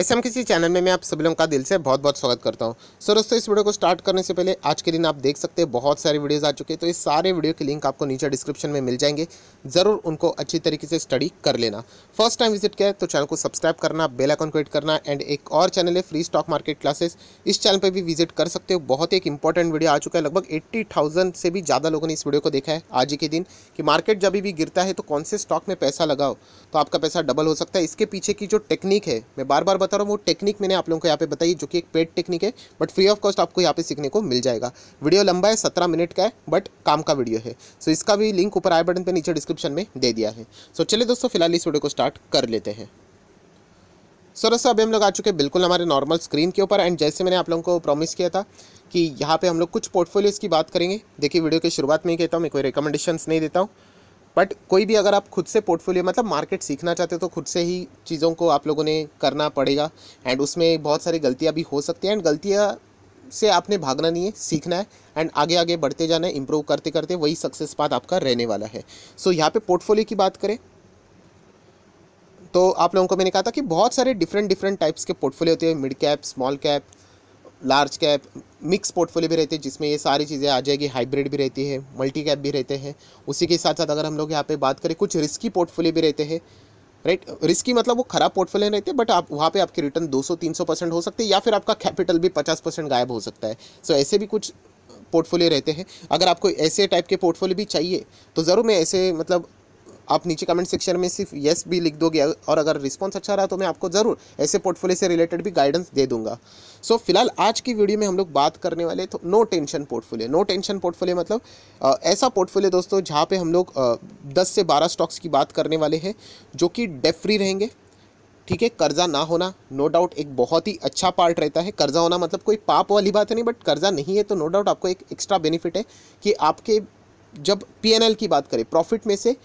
S M किसी channel में मैं आप सभी लोगों का दिल से बहुत बहुत स्वागत करता हूं सो दोस्तों इस वीडियो को स्टार्ट करने से पहले आज के दिन आप देख सकते हैं बहुत सारे वीडियोस आ चुके हैं तो इस सारे वीडियो के लिंक आपको नीचे डिस्क्रिप्शन में मिल जाएंगे ज़रूर उनको अच्छी तरीके से स्टडी कर लेना फर्स्ट टाइम विजिट किया तो चैनल को सब्सक्राइब करना बेलाइकॉन क्रिएट करना एंड एक और चैनल है फ्री स्टॉक मार्केट क्लासेस इस चैनल पर भी विजिट कर सकते हो बहुत एक इंपॉर्टेंट वीडियो आ चुका है लगभग एट्टी से भी ज़्यादा लोगों ने इस वीडियो को देखा है आज के दिन कि मार्केट जब भी गिरता है तो कौन से स्टॉक में पैसा लगाओ तो आपका पैसा डबल हो सकता है इसके पीछे की जो टेक्निक है मैं बार बार बता रहा हूँ वो टेक्निक मैंने आप लोगों को यहाँ पे बताई जो कि एक पेड टेक्निक है बट फ्री ऑफ कॉस्ट आपको यहाँ पे सीखने को मिल जाएगा वीडियो लंबा है सत्रह मिनट का है बट काम का वीडियो है सो इसका भी लिंक ऊपर आई बटन पर नीचे डिस्क्रिप्शन में दे दिया है सो चलिए दोस्तों फिलहाल इस वीडियो को स्टार्ट कर लेते हैं सो दोस्तों अभी हम लोग आ चुके हैं बिल्कुल हमारे नॉर्मल स्क्रीन के ऊपर एंड जैसे मैंने आप लोगों को प्रॉमिस किया था कि यहाँ पे हम लोग कुछ पोर्टफोलियोज़ की बात करेंगे देखिए वीडियो के शुरुआत में ही कहता हूँ मैं कोई रिकमेंडेशंस नहीं देता हूँ बट कोई भी अगर आप खुद से पोर्टफोलियो मतलब मार्केट सीखना चाहते हो तो खुद से ही चीज़ों को आप लोगों ने करना पड़ेगा एंड उसमें बहुत सारी गलतियाँ भी हो सकती हैं एंड गलतियाँ से आपने भागना नहीं है सीखना है एंड आगे आगे बढ़ते जाना है इम्प्रूव करते करते वही सक्सेस पाथ आपका रहने वाला है सो so, यहाँ पे पोर्टफोलियो की बात करें तो आप लोगों को मैंने कहा था कि बहुत सारे डिफरेंट डिफरेंट टाइप्स के पोर्टफोलियो होते हैं mid cap small cap large cap mix portfolio भी रहती है जिसमें ये सारी चीज़ें आ जाएगी हाइब्रिड भी रहती है मल्टी कैप भी रहते हैं उसी के साथ साथ अगर हम लोग यहाँ पे बात करें कुछ रिस्की पोर्टफोलियो भी रहते हैं राइट रिस्की मतलब वो खराब पोर्टफोलियो रहते हैं बट आप वहाँ पे आपके रिटर्न 200-300 परसेंट हो सकते हैं या फिर आपका कैपिटल भी 50 परसेंट गायब हो सकता है सो so, ऐसे भी कुछ पोर्टफोलियो रहते हैं अगर आपको ऐसे टाइप के पोर्टफोलियो भी चाहिए तो ज़रूर मैं ऐसे मतलब आप नीचे कमेंट सेक्शन में सिर्फ येस भी लिख दोगे और अगर रिस्पॉन्स अच्छा रहा तो मैं आपको ज़रूर ऐसे पोर्टफोलियो से रिलेटेड भी गाइडेंस दे दूंगा सो so, फिलहाल आज की वीडियो में हम लोग बात करने वाले तो no tension portfolio no tension portfolio मतलब आ, ऐसा पोर्टफोलियो दोस्तों जहाँ पर हम लोग दस से बारह स्टॉक्स की बात करने वाले हैं जो कि डेफ फ्री रहेंगे ठीक है कर्जा ना होना नो डाउट एक बहुत ही अच्छा पार्ट रहता है कर्जा होना मतलब कोई पाप वाली बात नहीं बट कर्जा नहीं है तो नो डाउट आपको एक एक्स्ट्रा बेनिफिट है कि आपके जब पी की बात करें प्रॉफिट में से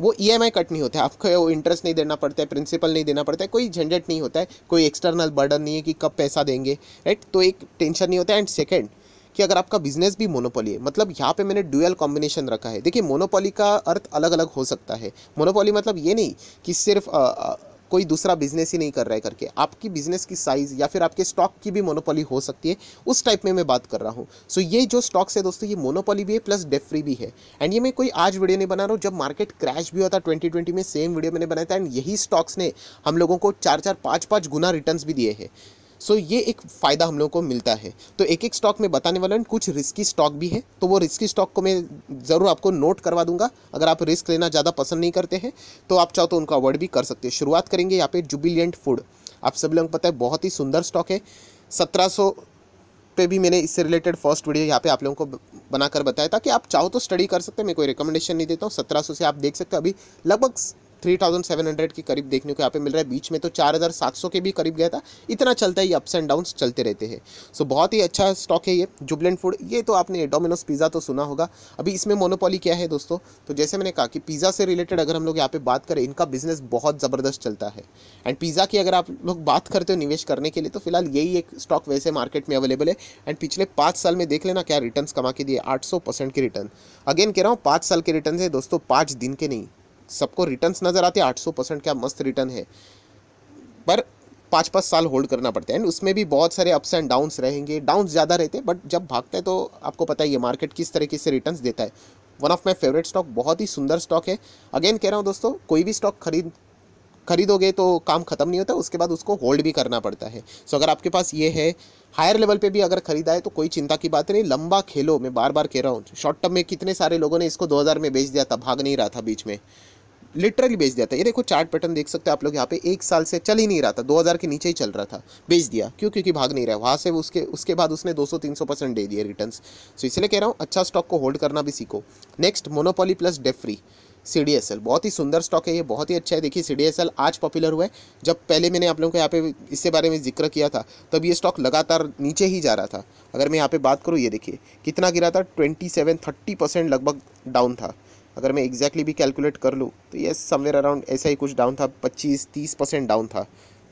वो ई e कट नहीं होता है आपको वो इंटरेस्ट नहीं देना पड़ता है प्रिंसिपल नहीं देना पड़ता है कोई झंझट नहीं होता है कोई एक्सटर्नल बर्डन नहीं है कि कब पैसा देंगे राइट तो एक टेंशन नहीं होता है एंड सेकेंड कि अगर आपका बिजनेस भी मोनोपोली है मतलब यहाँ पे मैंने डुअल कॉम्बिनेशन रखा है देखिए मोनोपोली का अर्थ अलग अलग हो सकता है मोनोपोली मतलब ये नहीं कि सिर्फ आ, आ, कोई दूसरा बिजनेस ही नहीं कर रहा है करके आपकी बिजनेस की साइज़ या फिर आपके स्टॉक की भी मोनोपोली हो सकती है उस टाइप में मैं बात कर रहा हूँ सो so, ये जो स्टॉक्स है दोस्तों ये मोनोपोली भी है प्लस डेफ फ्री भी है एंड ये मैं कोई आज वीडियो नहीं बना रहा हूँ जब मार्केट क्रैश भी हुआ था ट्वेंटी में सेम वीडियो मैंने बनाया था एंड यही स्टॉक्स ने हम लोगों को चार चार पाँच पाँच गुना रिटर्न भी दिए हैं सो ये एक फ़ायदा हम लोग को मिलता है तो एक एक स्टॉक में बताने वाला कुछ रिस्की स्टॉक भी है तो वो रिस्की स्टॉक को मैं ज़रूर आपको नोट करवा दूंगा अगर आप रिस्क लेना ज़्यादा पसंद नहीं करते हैं तो आप चाहो तो उनका अवॉइड भी कर सकते हैं शुरुआत करेंगे यहाँ पे जुबिलियंट फूड आप सभी लोगों को पता है बहुत ही सुंदर स्टॉक है सत्रह पे भी मैंने इससे रिलेटेड फर्स्ट वीडियो यहाँ पे आप लोगों को बनाकर बताया था कि आप चाहो तो स्टडी कर सकते हैं मैं कोई रिकमेंडेशन नहीं देता हूँ सत्रह से आप देख सकते हो अभी लगभग थ्री थाउजेंड सेवन हंड्रेड के करीब देखने को यहाँ पे मिल रहा है बीच में तो चार हज़ार सात सौ के भी करीब गया था इतना चलता है ये अप्स एंड डाउन्स चलते रहते हैं सो बहुत ही अच्छा स्टॉक है ये जुबलेंट फूड ये तो आपने डोमिनोज पिज़्ज़ा तो सुना होगा अभी इसमें मोनोपॉली क्या है दोस्तों तो जैसे मैंने कहा कि पिज़्ज़ा से रिलेटेड अगर हम लोग यहाँ पे बात करें इनका बिजनेस बहुत ज़बरदस्त चलता है एंड पिज़्ज़ा की अगर आप लोग बात करते हो निवेश करने के लिए तो फिलहाल यही एक स्टॉक वैसे मार्केट में अवेलेबल है एंड पिछले पाँच साल में देख लेना क्या रिटर्न कमा के दिए आठ के रिटर्न अगेन कह रहा हूँ पाँच साल के रिटर्न है दोस्तों पाँच दिन के नहीं सबको रिटर्न्स नज़र आते हैं आठ परसेंट क्या मस्त रिटर्न है पर पाँच पाँच साल होल्ड करना पड़ता है एंड उसमें भी बहुत सारे अप्स एंड डाउन्स रहेंगे डाउन्स ज़्यादा रहते हैं बट जब भागता है तो आपको पता है ये मार्केट किस तरीके से रिटर्न्स देता है one of my favourite stock बहुत ही सुंदर स्टॉक है अगेन कह रहा हूँ दोस्तों कोई भी स्टॉक खरीद खरीदोगे तो काम ख़त्म नहीं होता उसके बाद उसको होल्ड भी करना पड़ता है सो so, अगर आपके पास ये है हायर लेवल पे भी अगर खरीदा है तो कोई चिंता की बात नहीं लंबा खेलो मैं बार बार कह रहा हूँ शॉर्ट टर्म में कितने सारे लोगों ने इसको 2000 में बेच दिया था भाग नहीं रहा था बीच में लिटरली बेच दिया था ये देखो चार्ट पैटर्न देख सकते हैं आप लोग यहाँ पे एक साल से चल ही नहीं रहा था 2000 के नीचे ही चल रहा था बेच दिया क्यों क्योंकि भाग नहीं रहा वहाँ से उसके उसके बाद उसने 200-300 परसेंट दे दिए रिटर्न सो इसलिए कह रहा हूँ अच्छा स्टॉक को होल्ड करना भी सीखो next monopoly plus debt free C D S L बहुत ही सुंदर स्टॉक है ये बहुत ही अच्छा है देखिए सी डी एस एल आज पॉपुलर हुआ है जब पहले मैंने आप लोगों को यहाँ पे इसके बारे में जिक्र किया था तब ये स्टॉक लगातार नीचे ही जा रहा था अगर मैं यहाँ पे बात करूँ ये देखिए कितना गिरा था ट्वेंटी सेवन थर्टी परसेंट लगभग डाउन था अगर मैं एग्जैक्टली exactly भी कैलकुलेट कर लूँ तो ये समवेयर अराउंड ऐसा ही कुछ डाउन था पच्चीस तीस परसेंट डाउन था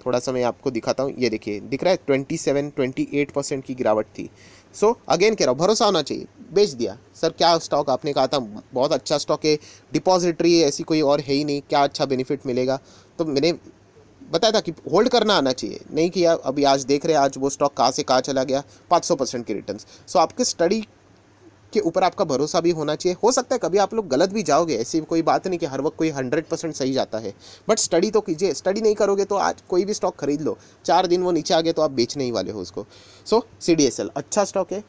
थोड़ा सा मैं आपको दिखाता हूँ ये देखिए दिख रहा है twenty seven twenty eight percent की गिरावट थी सो so, अगेन कह रहा हूँ भरोसा होना चाहिए बेच दिया सर क्या स्टॉक आपने कहा था बहुत अच्छा स्टॉक है डिपॉजिटरी है ऐसी कोई और है ही नहीं क्या अच्छा बेनिफिट मिलेगा तो मैंने बताया था कि होल्ड करना आना चाहिए नहीं किया अभी आज देख रहे हैं आज वो स्टॉक कहाँ से कहाँ चला गया पाँच सौ परसेंट के रिटर्न सो so, आपके स्टडी के ऊपर आपका भरोसा भी होना चाहिए हो सकता है कभी आप लोग गलत भी जाओगे ऐसी कोई बात नहीं कि हर वक्त कोई हंड्रेड परसेंट सही जाता है बट स्टडी तो कीजिए स्टडी नहीं करोगे तो आज कोई भी स्टॉक खरीद लो चार दिन वो नीचे आ गए तो आप बेचने ही वाले हो उसको so C D S L अच्छा स्टॉक है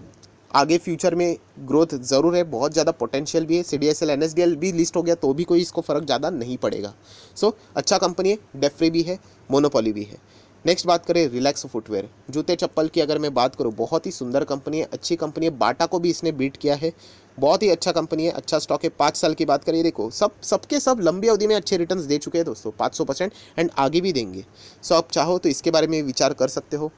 आगे फ्यूचर में ग्रोथ ज़रूर है बहुत ज़्यादा पोटेंशियल भी है C D S L N S D L भी लिस्ट हो गया तो भी कोई इसको फ़र्क ज़्यादा नहीं पड़ेगा सो अच्छा कंपनी है डेफ्री भी है मोनोपोली भी है नेक्स्ट बात करें रिलैक्स फुटवेयर जूते चप्पल की अगर मैं बात करूँ बहुत ही सुंदर कंपनी है अच्छी कंपनी है बाटा को भी इसने बीट किया है बहुत ही अच्छा कंपनी है अच्छा स्टॉक है पाँच साल की बात करिए देखो सब सबके सब लंबी अवधि में अच्छे रिटर्न्स दे चुके हैं दोस्तों पाँच सौ परसेंट एंड आगे भी देंगे सो आप चाहो तो इसके बारे में विचार कर सकते हो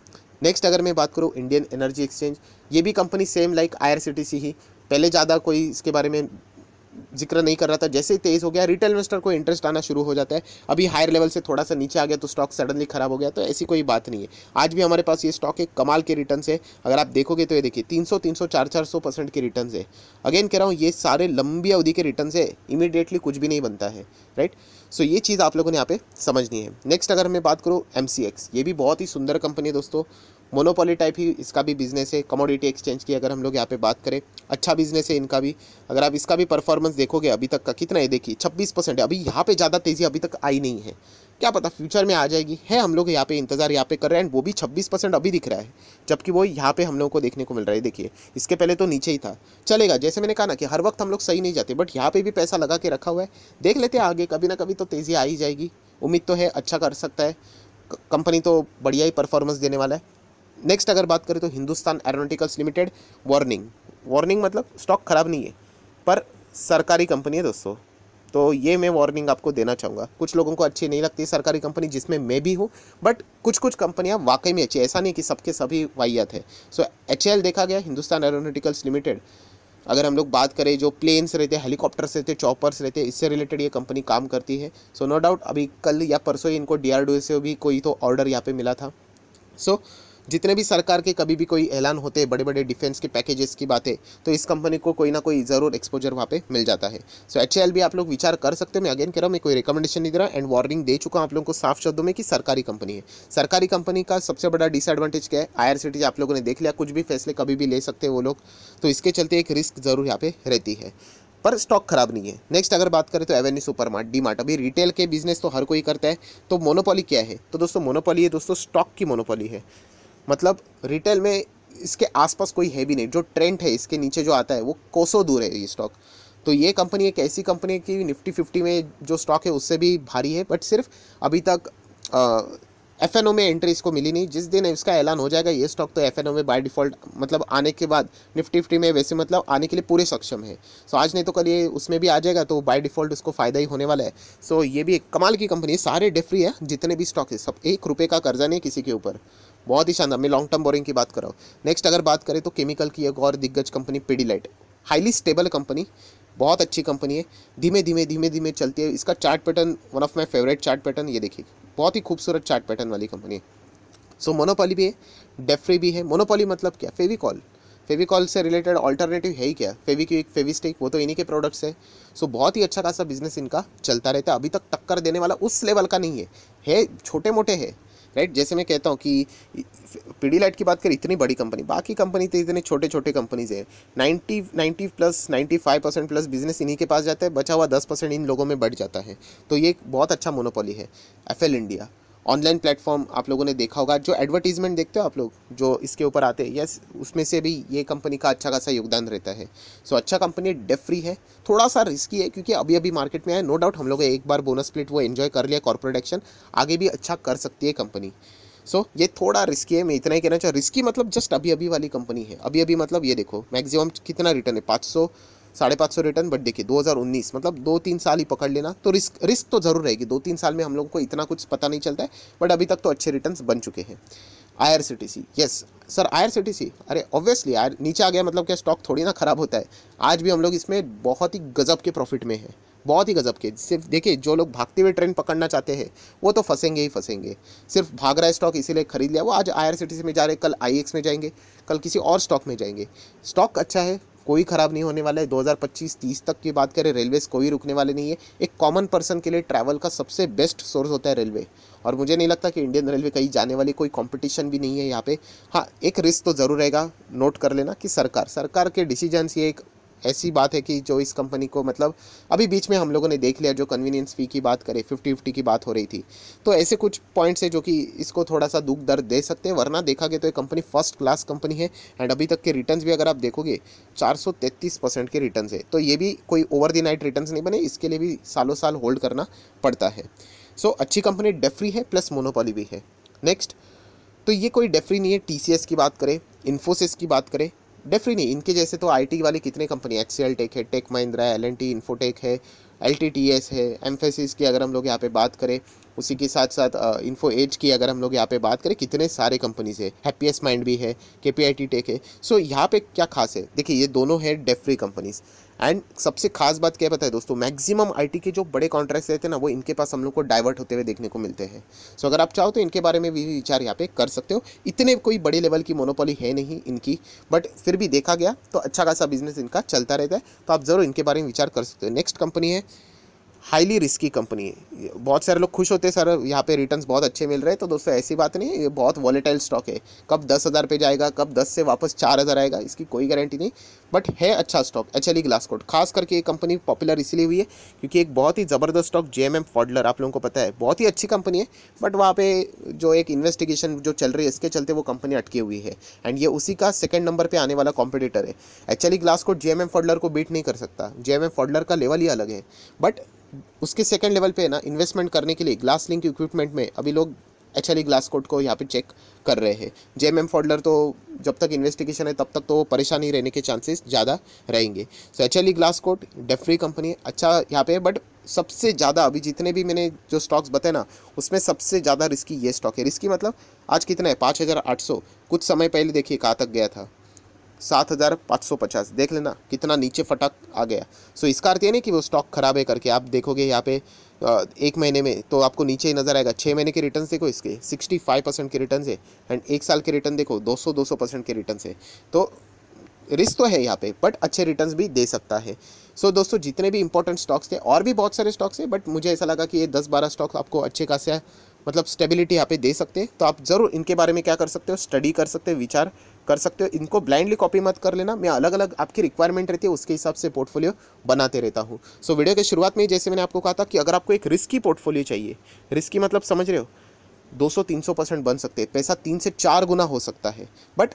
नेक्स्ट अगर मैं बात करूँ इंडियन एनर्जी एक्सचेंज ये भी कंपनी सेम लाइक आई ही पहले ज़्यादा कोई इसके बारे में जिक्र नहीं कर रहा था जैसे ही तेज़ हो गया रिटेल इन्वेस्टर को इंटरेस्ट आना शुरू हो जाता है अभी हायर लेवल से थोड़ा सा नीचे आ गया तो स्टॉक सडनली खराब हो गया तो ऐसी कोई बात नहीं है आज भी हमारे पास ये स्टॉक एक कमाल के रिटर्न है अगर आप देखोगे तो ये देखिए तीन सौ तीन सौ चार चार सौ परसेंट के रिटर्न है अगेन कह रहा हूँ ये सारे लंबी अवधि के रिटर्न है इमीडिएटली कुछ भी नहीं बनता है राइट सो ये चीज़ आप लोगों ने यहाँ पे समझनी है नेक्स्ट अगर मैं बात करूँ एम ये भी बहुत ही सुंदर कंपनी है दोस्तों मोनोपोली टाइप ही इसका भी बिजनेस है कमोडिटी एक्सचेंज की अगर हम लोग यहाँ पे बात करें अच्छा बिजनेस है इनका भी अगर आप इसका भी परफॉर्मेंस देखोगे अभी तक का कितना है देखिए छब्बीस परसेंट है अभी यहाँ पे ज़्यादा तेज़ी अभी तक आई नहीं है क्या पता फ्यूचर में आ जाएगी है हम लोग यहाँ पे इंतज़ार यहाँ पे कर रहे हैं वो भी 26 परसेंट अभी दिख रहा है जबकि वो यहाँ पे हम लोग को देखने को मिल रहा है देखिए इसके पहले तो नीचे ही था चलेगा जैसे मैंने कहा ना कि हर वक्त हम लोग सही नहीं जाते बट यहाँ पे भी पैसा लगा के रखा हुआ है देख लेते हैं आगे कभी ना कभी तो तेज़ी आ ही जाएगी उम्मीद तो है अच्छा कर सकता है कंपनी तो बढ़िया ही परफॉर्मेंस देने वाला है नेक्स्ट अगर बात करें तो Hindustan aeronauticals limited warning warning मतलब स्टॉक ख़राब नहीं है पर सरकारी कंपनी है दोस्तों तो ये मैं वार्निंग आपको देना चाहूँगा कुछ लोगों को अच्छी नहीं लगती सरकारी कंपनी जिसमें मैं भी हूँ बट कुछ कुछ कंपनियाँ वाकई में अच्छी ऐसा नहीं कि सबके सभी वाइयात है सो एच देखा गया हिंदुस्तान एरोनोटिकल्स लिमिटेड अगर हम लोग बात करें जो प्लेन्स रहते हैं हेलीकॉप्टर्स रहते हैं चॉपर्स रहते हैं इससे रिलेटेड ये कंपनी काम करती है सो नो डाउट अभी कल या परसों ही इनको डी से भी कोई तो ऑर्डर यहाँ पर मिला था सो so, जितने भी सरकार के कभी भी कोई ऐलान होते हैं बड़े बड़े डिफेंस के पैकेजेस की बातें तो इस कंपनी को कोई ना कोई ज़रूर एक्सपोजर वहाँ पे मिल जाता है सो so, एच भी आप लोग विचार कर सकते हैं मैं अगेन कह रहा हूँ मैं कोई रिकमेंडेशन नहीं दे रहा एंड वार्निंग दे चुका हूँ आप लोगों को साफ शब्दों में कि सरकारी कंपनी है सरकारी कंपनी का सबसे बड़ा डिसएडवांटेज क्या है आई आप लोगों ने देख लिया कुछ भी फैसले कभी भी ले सकते हैं वो लोग तो इसके चलते एक रिस्क ज़रूर यहाँ पर रहती है पर स्टॉक खराब नहीं है नेक्स्ट अगर बात करें तो Avenue super mart D mart अभी रिटेल के बिजनेस तो हर कोई करता है तो मोनोपोली क्या है तो दोस्तों मोनोपोली है दोस्तों स्टॉक की मोनोपोली है मतलब रिटेल में इसके आसपास कोई है भी नहीं जो ट्रेंड है इसके नीचे जो आता है वो कोसों दूर है ये स्टॉक तो ये कंपनी एक ऐसी कंपनी है कि निफ्टी फिफ्टी में जो स्टॉक है उससे भी भारी है बट सिर्फ अभी तक एफ एन ओ में एंट्री इसको मिली नहीं जिस दिन इसका ऐलान हो जाएगा ये स्टॉक तो एफ एन ओ में बाय डिफ़ॉल्ट मतलब आने के बाद निफ्टी फिफ्टी में वैसे मतलब आने के लिए पूरे सक्षम है सो आज नहीं तो कल ये उसमें भी आ जाएगा तो बाय डिफ़ॉल्ट उसको फ़ायदा ही होने वाला है सो ये भी एक कमाल की कंपनी है सारे डेफ्री है जितने भी स्टॉक है सब एक रुपये का कर्जा नहीं किसी के ऊपर बहुत ही शानदार मैं लॉन्ग टर्म बोरिंग की बात कर रहा हूँ नेक्स्ट अगर बात करें तो केमिकल की एक और दिग्गज company Pidilite highly stable company बहुत अच्छी कंपनी है धीमे धीमे धीमे धीमे चलती है इसका chart pattern one of my favourite chart pattern ये देखिए बहुत ही खूबसूरत चार्ट पैटर्न वाली कंपनी है सो so, मोनोपॉली भी है डेफ्री भी है मोनोपॉली मतलब क्या फेविकॉल फेविकॉल से रिलेटेड ऑल्टरनेटिव है ही क्या फेविक्विक फेविस्टिक वो तो इन्हीं के प्रोडक्ट्स है सो so, बहुत ही अच्छा खासा बिजनेस इनका चलता रहता है अभी तक टक्कर देने वाला उस लेवल का नहीं है है छोटे मोटे है राइट जैसे मैं कहता हूँ कि पीडी लाइट की बात करें इतनी बड़ी कंपनी बाकी कंपनी तो इतने छोटे छोटे कंपनीज है ninety ninety plus ninety five percent plus business इन्हीं के पास जाता है बचा हुआ दस परसेंट इन लोगों में बढ़ जाता है तो ये एक बहुत अच्छा मोनोपोली है एफ इंडिया ऑनलाइन प्लेटफॉर्म आप लोगों ने देखा होगा जो एडवर्टीज़मेंट देखते हो आप लोग जो इसके ऊपर आते हैं यस उसमें से भी ये कंपनी का अच्छा खासा योगदान रहता है सो so, अच्छा कंपनी डेप फ्री है थोड़ा सा रिस्की है क्योंकि अभी अभी मार्केट में आए नो डाउट हम लोग एक बार बोनस स्प्लिट वो एन्जॉय कर लिया कॉर्पोरेट एक्शन आगे भी अच्छा कर सकती है कंपनी सो so, ये थोड़ा रिस्की है मैं इतना ही कहना चाहूँ रिस्की मतलब जस्ट अभी अभी वाली कंपनी है अभी अभी मतलब ये देखो मैक्सिमम कितना रिटर्न है पाँच साढ़े पाँच सौ रिटर्न बट देखिए 2019 मतलब दो तीन साल ही पकड़ लेना तो रिस्क रिस्क तो ज़रूर रहेगी दो तीन साल में हम लोगों को इतना कुछ पता नहीं चलता है बट अभी तक तो अच्छे रिटर्न बन चुके हैं I R C T C yes sir I R C T C अरे ऑब्वियसली आर नीचे आ गया मतलब क्या स्टॉक थोड़ी ना ख़राब होता है आज भी हम लोग इसमें बहुत ही गज़ब के प्रॉफिट में है बहुत ही गज़ब के सिर्फ देखिए जो लोग भागते हुए ट्रेंड पकड़ना चाहते हैं वो तो फंसेंगे ही फंसेंगे सिर्फ भाग रहा है स्टॉक इसीलिए खरीद लिया वो आज आई आर सी टी सी में जा रहे कल आई एक्स में जाएंगे कल किसी और स्टॉक में जाएंगे स्टॉक अच्छा है कोई ख़राब नहीं होने वाला है 2025 30 तक की बात करें रेलवेज़ कोई रुकने वाले नहीं है एक कॉमन पर्सन के लिए ट्रैवल का सबसे बेस्ट सोर्स होता है रेलवे और मुझे नहीं लगता कि इंडियन रेलवे कहीं जाने वाली कोई कंपटीशन भी नहीं है यहाँ पे हाँ एक रिस्क तो ज़रूर रहेगा नोट कर लेना कि सरकार सरकार के डिसीजन ये एक ऐसी बात है कि जो इस कंपनी को मतलब अभी बीच में हम लोगों ने देख लिया जो कन्वीनियंस फ़ी की बात करें फिफ्टी फिफ्टी की बात हो रही थी तो ऐसे कुछ पॉइंट्स हैं जो कि इसको थोड़ा सा दुख दर्द दे सकते हैं वरना देखा गया तो ये कंपनी फर्स्ट क्लास कंपनी है एंड अभी तक के रिटर्न भी अगर आप देखोगे चार के रिटर्न है तो ये भी कोई ओवर दी नाइट रिटर्न नहीं बने इसके लिए भी सालों साल होल्ड करना पड़ता है सो so, अच्छी कंपनी डेफ्री है प्लस मोनोपॉली भी है नेक्स्ट तो ये कोई डेफरी नहीं है टी की बात करें इन्फोसिस की बात करें डेफिनेटली इनके जैसे तो टी वाली कितने कंपनी एक्स टेक है टेक महिंद्रा है एल एन टी इन्फोटेक है एल टी टी एस है एम्फेसिस की अगर हम लोग यहाँ पे बात करें उसी के साथ साथ इन्फो एज की अगर हम लोग यहाँ पे बात करें कितने सारे कंपनीज है हैप्पीएस्ट माइंड भी है के पी आई टी टेक है सो यहाँ पे क्या खास है देखिए ये दोनों है डेफ फ्री कंपनीज एंड सबसे खास बात क्या पता है दोस्तों मैक्सिमम आईटी के जो बड़े कॉन्ट्रैक्ट्स रहते हैं ना वो इनके पास हम लोग को डाइवर्ट होते हुए देखने को मिलते हैं सो so, अगर आप चाहो तो इनके बारे में भी विचार यहाँ पे कर सकते हो इतने कोई बड़े लेवल की मोनोपोली है नहीं इनकी बट फिर भी देखा गया तो अच्छा खासा बिजनेस इनका चलता रहता है तो आप ज़रूर इनके बारे में विचार कर सकते हो नेक्स्ट कंपनी है हाईली रिस्की कंपनी है बहुत सारे लोग खुश होते हैं सर यहाँ पे रिटर्न्स बहुत अच्छे मिल रहे हैं तो दोस्तों ऐसी बात नहीं है ये बहुत वॉलेटाइल स्टॉक है कब दस हज़ार पे जाएगा कब दस से वापस चार हज़ार आएगा इसकी कोई गारंटी नहीं बट है अच्छा स्टॉक एच एल ग्लासकोट खास करके ये कंपनी पॉपुलर इसलिए हुई है क्योंकि एक बहुत ही ज़बरदस्त stock G M M Pfaudler आप लोगों को पता है बहुत ही अच्छी कंपनी है बट वहाँ पर जो एक इन्वेस्टिगेशन जो चल रही है इसके चलते वो कंपनी अटकी हुई है एंड ये उसी का सेकेंड नंबर पर आने वाला कॉम्पिटिटर है H L Glascoat G M M Pfaudler को बीट नहीं कर सकता जे एम एम फॉडलर का लेवल ही अलग है बट उसके सेकेंड लेवल पे ना इन्वेस्टमेंट करने के लिए ग्लास लिंक इक्विपमेंट में अभी लोग एक्चुअली ग्लास कोट को यहाँ पे चेक कर रहे हैं जे एम फॉडलर तो जब तक इन्वेस्टिगेशन है तब तक तो परेशानी रहने के चांसेस ज़्यादा रहेंगे so actually Glascoat debt free company अच्छा यहाँ पे है बट सबसे ज़्यादा अभी जितने भी मैंने जो स्टॉक्स बताए ना उसमें सबसे ज़्यादा रिस्की ये स्टॉक है रिस्की मतलब आज कितना है पाँच हज़ार आठ सौ कुछ समय पहले देखिए कहाँ तक गया था सात हज़ार पाँच सौ पचास देख लेना कितना नीचे फटक आ गया सो इसका अर्थ ये नहीं कि वो स्टॉक खराब है करके आप देखोगे यहाँ पे एक महीने में तो आपको नीचे ही नज़र आएगा छः महीने के रिटर्न देखो इसके सिक्सटी फाइव परसेंट के रिटर्न है एंड एक साल के रिटर्न देखो दो सौ दो सौ परसेंट के रिटर्न है तो रिस्क तो है यहाँ पे बट अच्छे रिटर्न्स भी दे सकता है सो so, दोस्तों जितने भी इंपॉर्टेंट स्टॉक्स थे और भी बहुत सारे स्टॉक्स हैं बट मुझे ऐसा लगा कि ये दस बारह स्टॉक्स आपको अच्छे खासे मतलब स्टेबिलिटी यहाँ पे दे सकते हैं तो आप ज़रूर इनके बारे में क्या कर सकते हो स्टडी कर सकते हो विचार कर सकते हो इनको ब्लाइंडली कॉपी मत कर लेना मैं अलग अलग आपकी रिक्वायरमेंट रहती है उसके हिसाब से पोर्टफोलियो बनाते रहता हूँ सो so, वीडियो के शुरुआत में जैसे मैंने आपको कहा था कि अगर आपको एक रिस्की पोर्टफोलियो चाहिए रिस्की मतलब समझ रहे हो 200-300 परसेंट बन सकते हैं पैसा तीन से चार गुना हो सकता है बट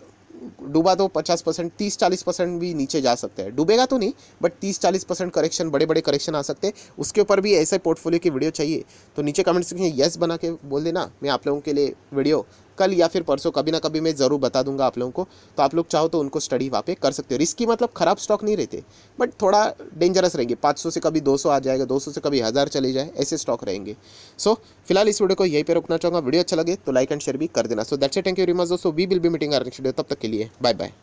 डूबा तो 50 परसेंट तीस चालीस परसेंट भी नीचे जा सकता है डूबेगा तो नहीं बट तीस चालीस परसेंट करेक्शन बड़े बड़े करेक्शन आ सकते हैं उसके ऊपर भी ऐसे पोर्टफोलियो की वीडियो चाहिए तो नीचे कमेंट सेक्शन में बना के बोल देना मैं आप लोगों के लिए वीडियो कल या फिर परसों कभी ना कभी मैं ज़रूर बता दूंगा आप लोगों को तो आप लोग चाहो तो उनको स्टडी वहाँ पे कर सकते हो रिस्की मतलब ख़राब स्टॉक नहीं रहते बट थोड़ा डेंजरस रहेंगे 500 से कभी 200 आ जाएगा 200 से कभी हज़ार चले जाए ऐसे स्टॉक रहेंगे सो so, फिलहाल इस वीडियो को यहीं पर रुकना चाहूँगा वीडियो अच्छा लगे तो लाइक एंड शेयर भी कर देना so that's thank you very much दोस्तों we will be meeting our next video तब तक के लिए बाय बाय